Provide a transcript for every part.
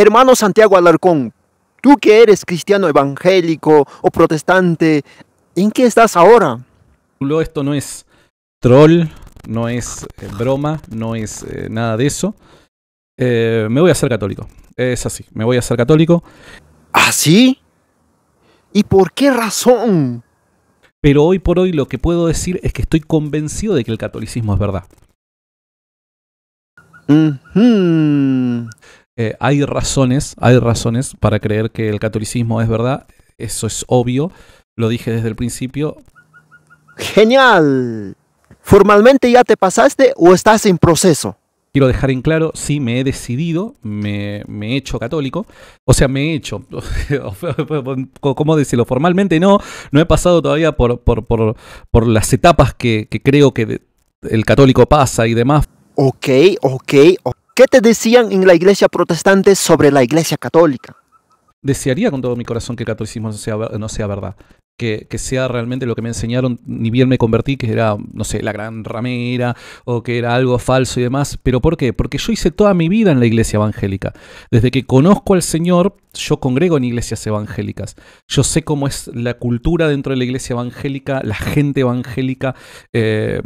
Hermano Santiago Alarcón, tú que eres cristiano evangélico o protestante, ¿en qué estás ahora? Esto no es troll, no es eh, broma, no es eh, nada de eso. Eh, me voy a ser católico. Es así, me voy a ser católico. ¿Ah, sí? ¿Y por qué razón? Pero hoy por hoy lo que puedo decir es que estoy convencido de que el catolicismo es verdad. Eh, hay razones, hay razones para creer que el catolicismo es verdad, eso es obvio, lo dije desde el principio. Genial. ¿Formalmente ya te pasaste o estás en proceso? Quiero dejar en claro, sí, me he decidido, me, he hecho católico, o sea, me he hecho, ¿cómo decirlo? Formalmente no, no he pasado todavía por, las etapas que, que creo que el católico pasa y demás. Ok, ok, ok. ¿Qué te decían en la iglesia protestante sobre la iglesia católica? Desearía con todo mi corazón que el catolicismo no sea, verdad. Que, sea realmente lo que me enseñaron, ni bien me convertí, que era, no sé, la gran ramera o que era algo falso y demás. ¿Pero por qué? Porque yo hice toda mi vida en la iglesia evangélica. Desde que conozco al Señor, yo congrego en iglesias evangélicas. Yo sé cómo es la cultura dentro de la iglesia evangélica, la gente evangélica. Eh,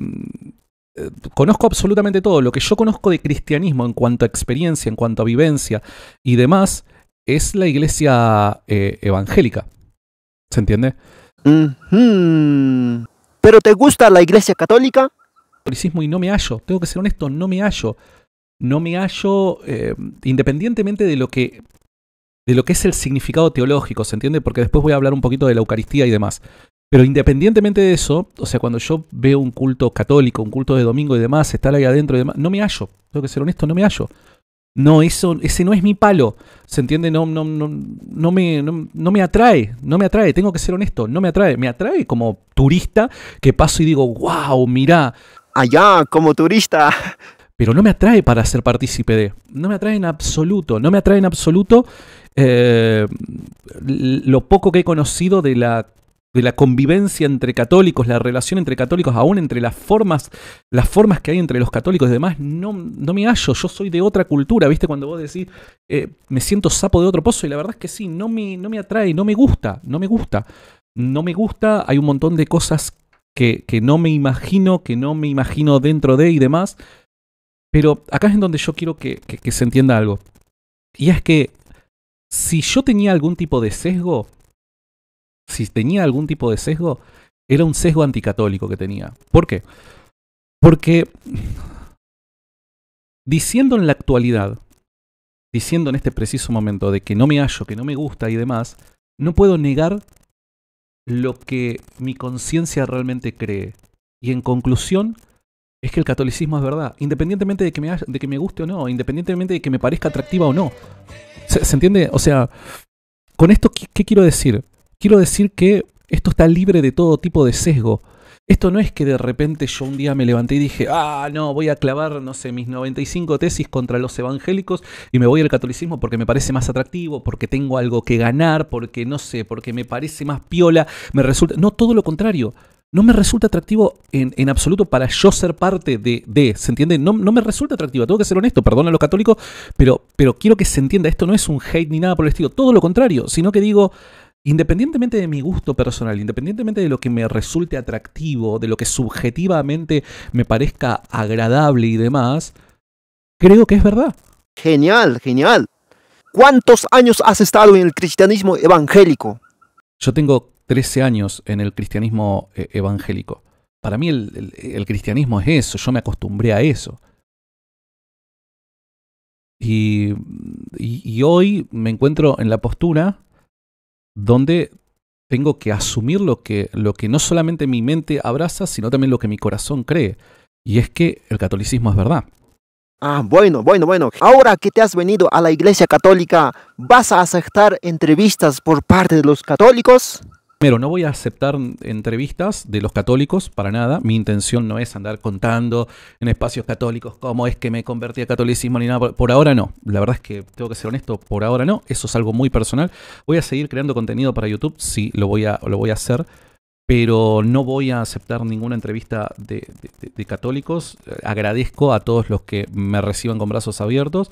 conozco absolutamente todo. Lo que yo conozco de cristianismo en cuanto a experiencia, en cuanto a vivencia y demás, es la iglesia eh, evangélica. ¿Se entiende? ¿Pero te gusta la iglesia católica? y no me hallo. Tengo que ser honesto, no me hallo. No me hallo, eh, independientemente de lo que de lo que es el significado teológico, ¿se entiende? Porque después voy a hablar un poquito de la Eucaristía y demás. Pero independientemente de eso, o sea, cuando yo veo un culto católico, un culto de domingo y demás, estar ahí adentro y demás, no me hallo. Tengo que ser honesto, no me hallo. No, eso, ese no es mi palo. ¿Se entiende? No, no, no, no, me, no, me atrae. No me atrae. Tengo que ser honesto. No me atrae. Me atrae como turista que paso y digo, wow, mirá. Allá, como turista. Pero no me atrae para ser partícipe de. No me atrae en absoluto. No me atrae en absoluto eh, lo poco que he conocido de la de la convivencia entre católicos, la relación entre católicos, aún entre las formas, las formas que hay entre los católicos y demás, no, no me hallo, yo soy de otra cultura, ¿viste? Cuando vos decís, eh, me siento sapo de otro pozo, y la verdad es que sí, no me, no me atrae, no me gusta, no me gusta, no me gusta, hay un montón de cosas que, que no me imagino, que no me imagino dentro de y demás, pero acá es en donde yo quiero que, que se entienda algo, y es que si yo tenía algún tipo de sesgo, si tenía algún tipo de sesgo, era un sesgo anticatólico que tenía. ¿Por qué? Porque diciendo en la actualidad, diciendo en este preciso momento de que no me hallo, que no me gusta y demás, no puedo negar lo que mi conciencia realmente cree. Y en conclusión, es que el catolicismo es verdad, independientemente de que me, de que me guste o no, independientemente de que me parezca atractiva o no. ¿Se, entiende? O sea, con esto, ¿qué, quiero decir? quiero decir que esto está libre de todo tipo de sesgo. Esto no es que de repente yo un día me levanté y dije, ah, no, voy a clavar, no sé, mis 95 tesis contra los evangélicos y me voy al catolicismo porque me parece más atractivo, porque tengo algo que ganar, porque no sé, porque me parece más piola, me resulta... No, todo lo contrario. No me resulta atractivo en, absoluto para yo ser parte de, ¿se entiende? No, no, me resulta atractivo, tengo que ser honesto, perdón a los católicos, pero, pero quiero que se entienda, esto no es un hate ni nada por el estilo, todo lo contrario, sino que digo, Independientemente de mi gusto personal, independientemente de lo que me resulte atractivo, de lo que subjetivamente me parezca agradable y demás, creo que es verdad. Genial, genial. ¿Cuántos años has estado en el cristianismo evangélico? Yo tengo 13 años en el cristianismo eh, evangélico. Para mí el, cristianismo es eso, yo me acostumbré a eso. y hoy me encuentro en la postura donde tengo que asumir lo que, lo que no solamente mi mente abraza, sino también lo que mi corazón cree. Y es que el catolicismo es verdad. Ah, bueno, bueno, bueno. Ahora que te has venido a la Iglesia Católica, ¿vas a aceptar entrevistas por parte de los católicos? Primero, no voy a aceptar entrevistas de los católicos para nada. Mi intención no es andar contando en espacios católicos cómo es que me convertí a catolicismo ni nada. Por ahora no. La verdad es que tengo que ser honesto, por ahora no. Eso es algo muy personal. Voy a seguir creando contenido para YouTube, sí, lo voy a, lo voy a hacer. Pero no voy a aceptar ninguna entrevista de católicos. Agradezco a todos los que me reciban con brazos abiertos.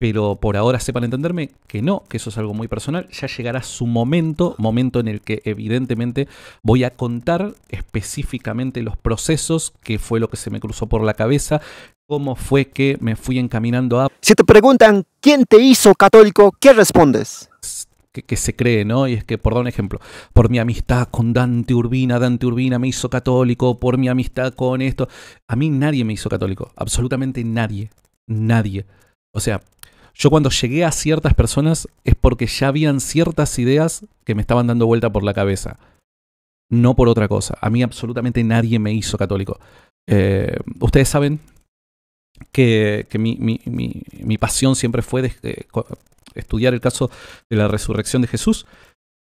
Pero por ahora sepan entenderme que no, que eso es algo muy personal. Ya llegará su momento, momento en el que evidentemente voy a contar específicamente los procesos, qué fue lo que se me cruzó por la cabeza, cómo fue que me fui encaminando a... Si te preguntan quién te hizo católico, ¿qué respondes? Que, se cree, ¿no? Y es que, por dar un ejemplo, por mi amistad con Dante Urbina, Dante Urbina me hizo católico, por mi amistad con esto. A mí nadie me hizo católico, absolutamente nadie, nadie. O sea, yo cuando llegué a ciertas personas es porque ya habían ciertas ideas que me estaban dando vuelta por la cabeza. No por otra cosa. A mí absolutamente nadie me hizo católico. Eh, ustedes saben que, mi, pasión siempre fue eh, estudiar el caso de la resurrección de Jesús,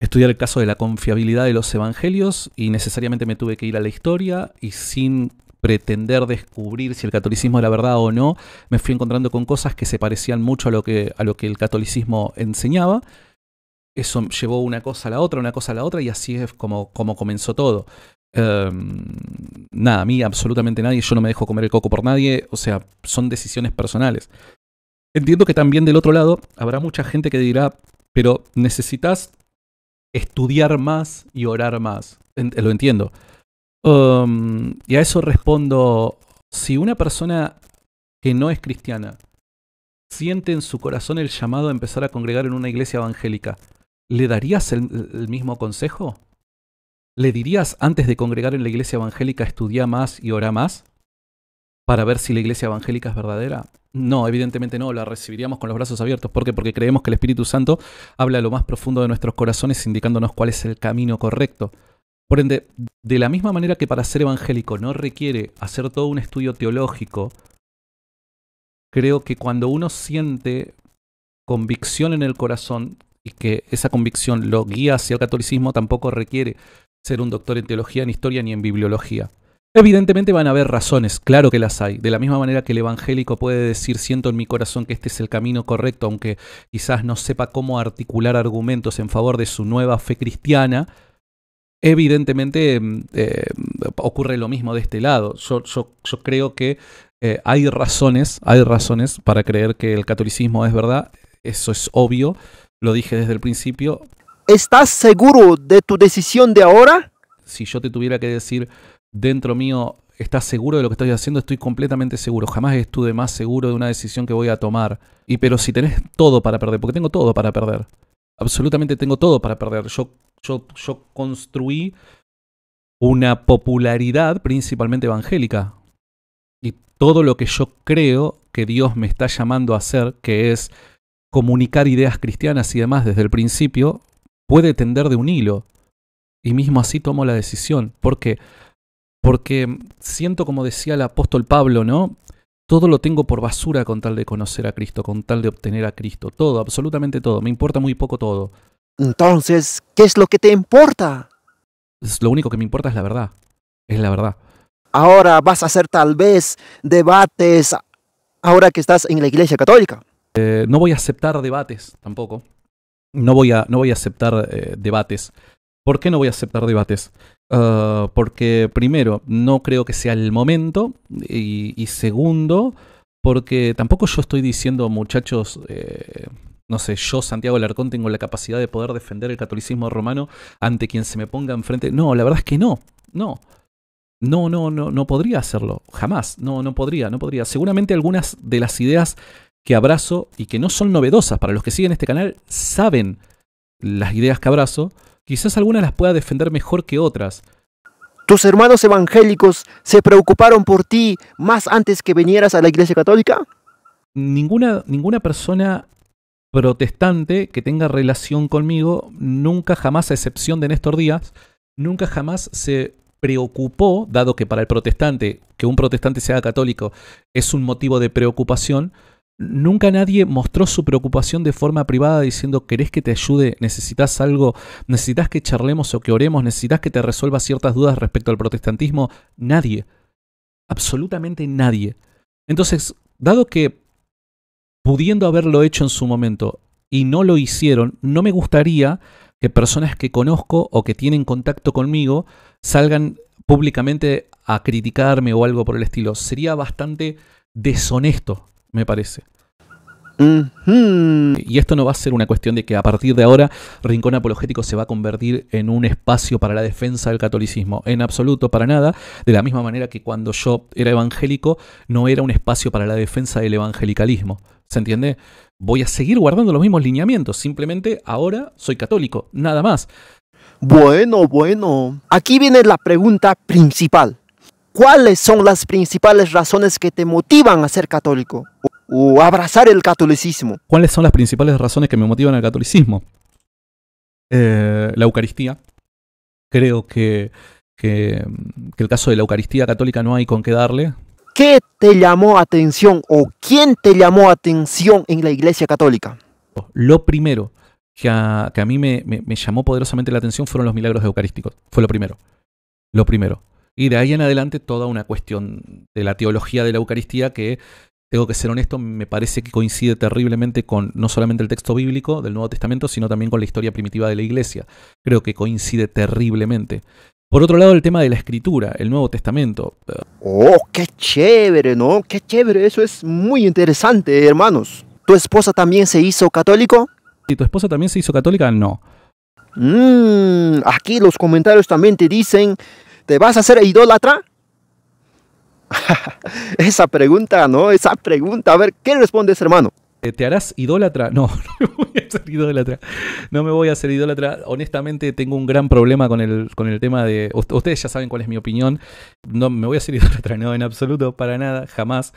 estudiar el caso de la confiabilidad de los evangelios y necesariamente me tuve que ir a la historia y sin pretender descubrir si el catolicismo era verdad o no, me fui encontrando con cosas que se parecían mucho a lo que, a lo que el catolicismo enseñaba. Eso llevó una cosa a la otra, una cosa a la otra, y así es como, como comenzó todo. Em, nada, a mí absolutamente nadie, yo no me dejo comer el coco por nadie, o sea, son decisiones personales. Entiendo que también del otro lado habrá mucha gente que dirá, pero necesitas estudiar más y orar más. lo entiendo. Um, y a eso respondo, si una persona que no es cristiana siente en su corazón el llamado a empezar a congregar en una iglesia evangélica, ¿le darías el, mismo consejo? ¿Le dirías antes de congregar en la iglesia evangélica estudia más y ora más? para ver si la iglesia evangélica es verdadera? No, evidentemente no, la recibiríamos con los brazos abiertos. ¿Por qué? Porque creemos que el Espíritu Santo habla lo más profundo de nuestros corazones indicándonos cuál es el camino correcto. Por ende, de la misma manera que para ser evangélico no requiere hacer todo un estudio teológico, creo que cuando uno siente convicción en el corazón y que esa convicción lo guía hacia el catolicismo, tampoco requiere ser un doctor en teología, en historia ni en bibliología. Evidentemente van a haber razones, claro que las hay. De la misma manera que el evangélico puede decir siento en mi corazón que este es el camino correcto, aunque quizás no sepa cómo articular argumentos en favor de su nueva fe cristiana, Evidentemente em, eh, ocurre lo mismo de este lado. Yo, creo que eh, hay razones, hay razones para creer que el catolicismo es verdad. Eso es obvio, lo dije desde el principio. ¿Estás seguro de tu decisión de ahora? Si yo te tuviera que decir dentro mío, ¿estás seguro de lo que estoy haciendo? Estoy completamente seguro. Jamás estuve más seguro de una decisión que voy a tomar. Y pero si tenés todo para perder, porque tengo todo para perder absolutamente tengo todo para perder. Yo, yo, yo construí una popularidad principalmente evangélica. Y todo lo que yo creo que Dios me está llamando a hacer, que es comunicar ideas cristianas y demás desde el principio, puede tender de un hilo. Y mismo así tomo la decisión. ¿Por qué? Porque siento, como decía el apóstol Pablo, ¿no? Todo lo tengo por basura con tal de conocer a Cristo, con tal de obtener a Cristo. Todo, absolutamente todo. Me importa muy poco todo. Entonces, ¿qué es lo que te importa? lo único que me importa es la verdad. Es la verdad. Ahora vas a hacer tal vez debates ahora que estás en la Iglesia Católica. Eh, no voy a aceptar debates tampoco. No voy a, no voy a aceptar eh, debates. ¿Por qué no voy a aceptar debates? Ah, porque primero, no creo que sea el momento. Y, segundo, porque tampoco yo estoy diciendo, muchachos, eh, no sé, yo, Santiago Larcón tengo la capacidad de poder defender el catolicismo romano ante quien se me ponga enfrente. No, la verdad es que no, no. No, no, no, no podría hacerlo, jamás, no, no podría, no podría. Seguramente algunas de las ideas que abrazo y que no son novedosas para los que siguen este canal saben las ideas que abrazo, Quizás algunas las pueda defender mejor que otras. ¿Tus hermanos evangélicos se preocuparon por ti más antes que vinieras a la Iglesia Católica? Ninguna, ninguna persona protestante que tenga relación conmigo, nunca jamás, a excepción de Néstor Díaz, nunca jamás se preocupó, dado que para el protestante, que un protestante sea católico, es un motivo de preocupación, Nunca nadie mostró su preocupación de forma privada diciendo, ¿querés que te ayude? ¿Necesitas algo? ¿Necesitas que charlemos o que oremos? ¿Necesitas que te resuelva ciertas dudas respecto al protestantismo? Nadie. Absolutamente nadie. Entonces, dado que pudiendo haberlo hecho en su momento y no lo hicieron, no me gustaría que personas que conozco o que tienen contacto conmigo salgan públicamente a criticarme o algo por el estilo. Sería bastante deshonesto me parece. Y esto no va a ser una cuestión de que a partir de ahora Rincón Apologético se va a convertir en un espacio para la defensa del catolicismo. En absoluto, para nada. De la misma manera que cuando yo era evangélico, no era un espacio para la defensa del evangelicalismo. ¿Se entiende? Voy a seguir guardando los mismos lineamientos. Simplemente ahora soy católico. Nada más. Bueno, bueno. Aquí viene la pregunta principal. ¿Cuáles son las principales razones que te motivan a ser católico o abrazar el catolicismo? ¿Cuáles son las principales razones que me motivan al catolicismo? Eh, la Eucaristía. Creo que, mm, que, el caso de la Eucaristía católica no hay con qué darle. ¿Qué te llamó atención o quién te llamó atención en la Iglesia Católica? Lo primero que a, mí me llamó poderosamente la atención fueron los milagros eucarísticos. Fue lo primero. Lo primero. Y de ahí en adelante toda una cuestión de la teología de la Eucaristía que, tengo que ser honesto, me parece que coincide terriblemente con no solamente el texto bíblico del Nuevo Testamento, sino también con la historia primitiva de la Iglesia. Creo que coincide terriblemente. Por otro lado, el tema de la escritura, el Nuevo Testamento. Eh, ¡Oh, qué chévere, ¿no? ¡Qué chévere! Eso es muy interesante, hermanos. ¿Tu esposa también se hizo católico? ¿Y tu esposa también se hizo católica? No. Mm, aquí los comentarios también te dicen ¿Te vas a ser idólatra? Esa pregunta, ¿no? Esa pregunta. A ver, ¿qué respondes, hermano? Eh, ¿Te harás idólatra? No, no me voy a ser idólatra. No me voy a hacer idólatra. Honestamente, tengo un gran problema con el, con el tema de. Ustedes ya saben cuál es mi opinión. No me voy a hacer idólatra, no, en absoluto, para nada, jamás.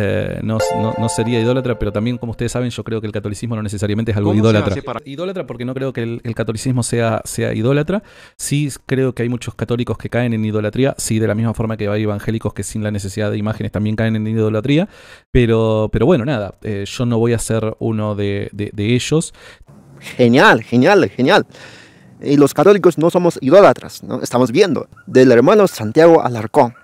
Eh, no, no, sería idólatra, pero también, como ustedes saben, yo creo que el catolicismo no necesariamente es algo idólatra. Idólatra porque no creo que el, catolicismo sea, sea idólatra. Sí creo que hay muchos católicos que caen en idolatría, sí, de la misma forma que hay evangélicos que sin la necesidad de imágenes también caen en idolatría, pero, pero bueno, nada, eh, yo no voy a ser uno de, ellos. Genial, genial, genial y los católicos no somos idólatras, ¿no? Estamos viendo del hermano Santiago Alarcón.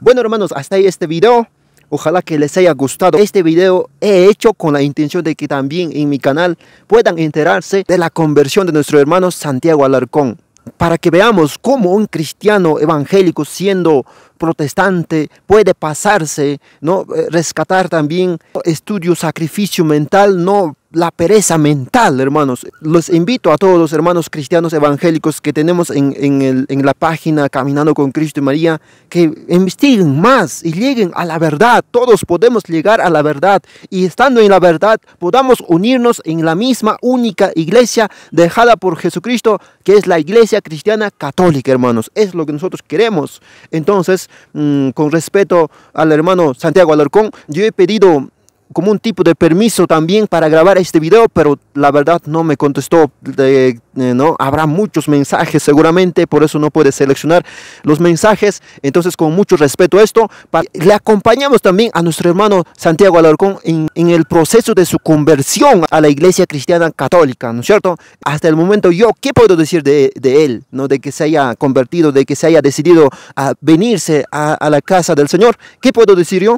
Bueno, hermanos, hasta ahí este video. Ojalá que les haya gustado este video. He hecho con la intención de que también en mi canal puedan enterarse de la conversión de nuestro hermano Santiago Alarcón. Para que veamos cómo un cristiano evangélico siendo protestante puede pasarse, ¿no? Eh, rescatar también estudio, sacrificio mental, no la pereza mental, hermanos. Los invito a todos los hermanos cristianos evangélicos que tenemos en, el, en, la página Caminando con Cristo y María, que investiguen más y lleguen a la verdad. Todos podemos llegar a la verdad y estando en la verdad podamos unirnos en la misma única iglesia dejada por Jesucristo, que es la iglesia cristiana católica, hermanos. Es lo que nosotros queremos. Entonces, mm, con respeto al hermano Santiago Alarcón, yo he pedido como un tipo de permiso también para grabar este video, pero la verdad no me contestó, eh, ¿no? Habrá muchos mensajes seguramente, por eso no puede seleccionar los mensajes. Entonces, con mucho respeto a esto, le acompañamos también a nuestro hermano Santiago Alarcón en, el proceso de su conversión a la iglesia cristiana católica, ¿no es cierto? Hasta el momento yo, ¿qué puedo decir de, él? ¿no? De que se haya convertido, de que se haya decidido a venirse a la casa del Señor. ¿Qué puedo decir yo?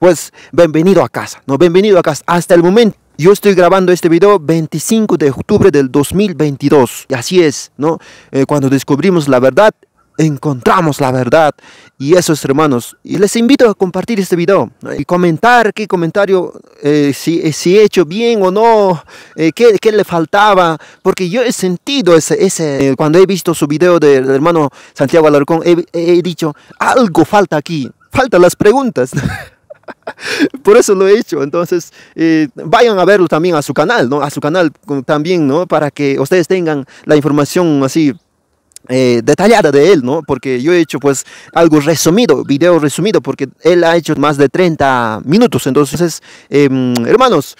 Pues bienvenido a casa, no bienvenido a casa. Hasta el momento yo estoy grabando este video 25 de octubre del 2022. Y así es, ¿no? Eh, cuando descubrimos la verdad, encontramos la verdad. Y eso es, hermanos. Y les invito a compartir este video ¿no? y comentar qué comentario, eh, si, eh, si, he hecho bien o no, qué, qué, le faltaba. Porque yo he sentido ese, ese cuando he visto su video del hermano Santiago Alarcón, he, he dicho, algo falta aquí. Faltan las preguntas. Por eso lo he hecho. Entonces, eh, vayan a verlo también a su canal, ¿no? A su canal también, ¿no? Para que ustedes tengan la información así eh, detallada de él, ¿no? Porque yo he hecho pues algo resumido, video resumido, porque él ha hecho más de 30 minutos. Entonces, em, hermanos,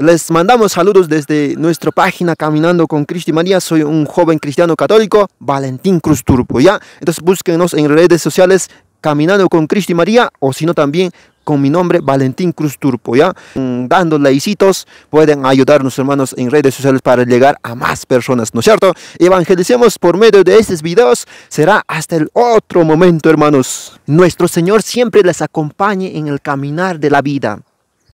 les mandamos saludos desde nuestra página Caminando con Cristi María. Soy un joven cristiano católico, Valentín Cruz Turpo, ¿ya? Entonces búsquenos en redes sociales Caminando con Cristi María o si no también con mi nombre Valentín Cruz Turpo, ¿ya? Mm, Dando laicitos, pueden ayudarnos hermanos en redes sociales para llegar a más personas, ¿no es cierto? Evangelicemos por medio de estos videos, será hasta el otro momento hermanos. Nuestro Señor siempre les acompañe en el caminar de la vida.